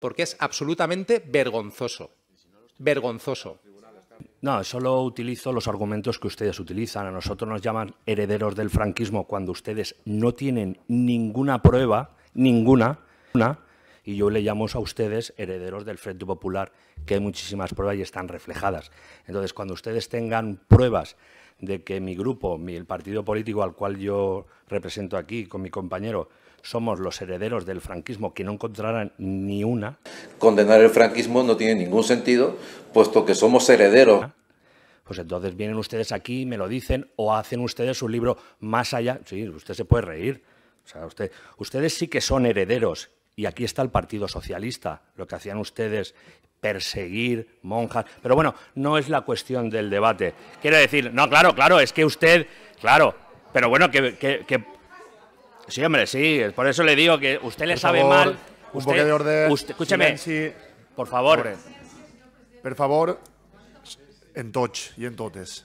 porque es absolutamente vergonzoso. Vergonzoso. No, solo utilizo los argumentos que ustedes utilizan. A nosotros nos llaman herederos del franquismo cuando ustedes no tienen ninguna prueba, ninguna, y yo le llamo a ustedes herederos del Frente Popular, que hay muchísimas pruebas y están reflejadas. Entonces, cuando ustedes tengan pruebas de que mi grupo, mi, el partido político al cual yo represento aquí con mi compañero, somos los herederos del franquismo que no encontrarán ni una. Condenar el franquismo no tiene ningún sentido, puesto que somos herederos. Ah, pues entonces vienen ustedes aquí, me lo dicen, o hacen ustedes un libro más allá. Sí, usted se puede reír. O sea, usted, ustedes sí que son herederos. Y aquí está el Partido Socialista, lo que hacían ustedes, perseguir monjas. Pero bueno, no es la cuestión del debate. Quiero decir, no, claro, claro, es que usted, claro, pero bueno, que, Sí, hombre, sí. Por eso le digo que usted le sabe mal. Un usted, de orden. escúcheme. por favor. Por, favor, en touch y en totes.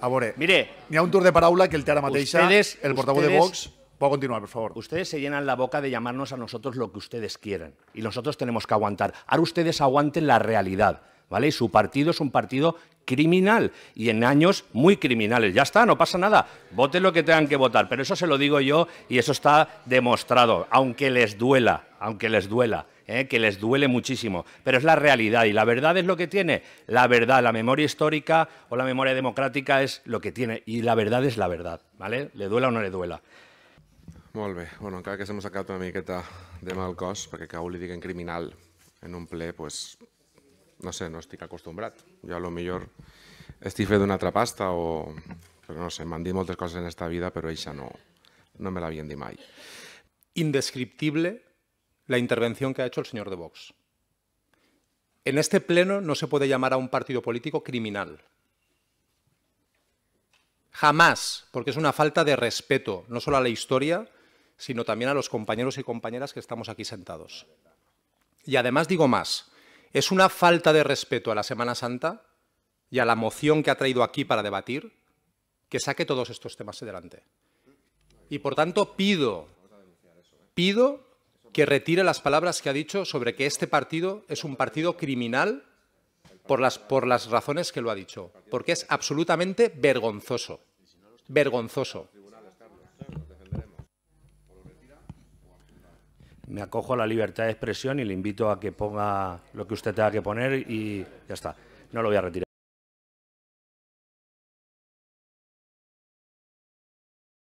A Mire, ni a un tour de paraula que el te ara mateixa, el portavoz de Vox, puedo continuar, por favor. Ustedes se llenan la boca de llamarnos a nosotros lo que ustedes quieren. y nosotros tenemos que aguantar. Ahora ustedes aguanten la realidad, ¿vale? Su partido es un partido criminal y en años muy criminales. Ya está, no pasa nada. Voten lo que tengan que votar, pero eso se lo digo yo y eso está demostrado, aunque les duela, aunque les duela. ¿eh? que les duele muchísimo, pero es la realidad y la verdad es lo que tiene. La verdad, la memoria histórica o la memoria democrática es lo que tiene y la verdad es la verdad, ¿vale? Le duela o no le duela. Molt bueno Bueno, vez que se ha sacat una miqueta de mal cos, perquè que criminal en un ple, pues, no sé, no estoy acostumbrado... ...yo a lo mejor estic de una trapasta o... ...pero no sé, mandí muchas cosas en esta vida, ...pero esa no, no me la dit mai. Indescriptible la intervención que ha hecho el señor de Vox. En este pleno no se puede llamar a un partido político criminal. Jamás, porque es una falta de respeto, no solo a la historia, sino también a los compañeros y compañeras que estamos aquí sentados. Y además digo más, ¿Es una falta de respeto a la Semana Santa y a la moción que ha traído aquí para debatir que saque todos estos temas adelante? Y por tanto pido, pido que retire las palabras que ha dicho sobre que este partido es un partido criminal por las, por las razones que lo ha dicho, porque es absolutamente vergonzoso, vergonzoso. me acojo a la libertad de expresión y le invito a que ponga lo que usted tenga que poner y ya está. No lo voy a retirar.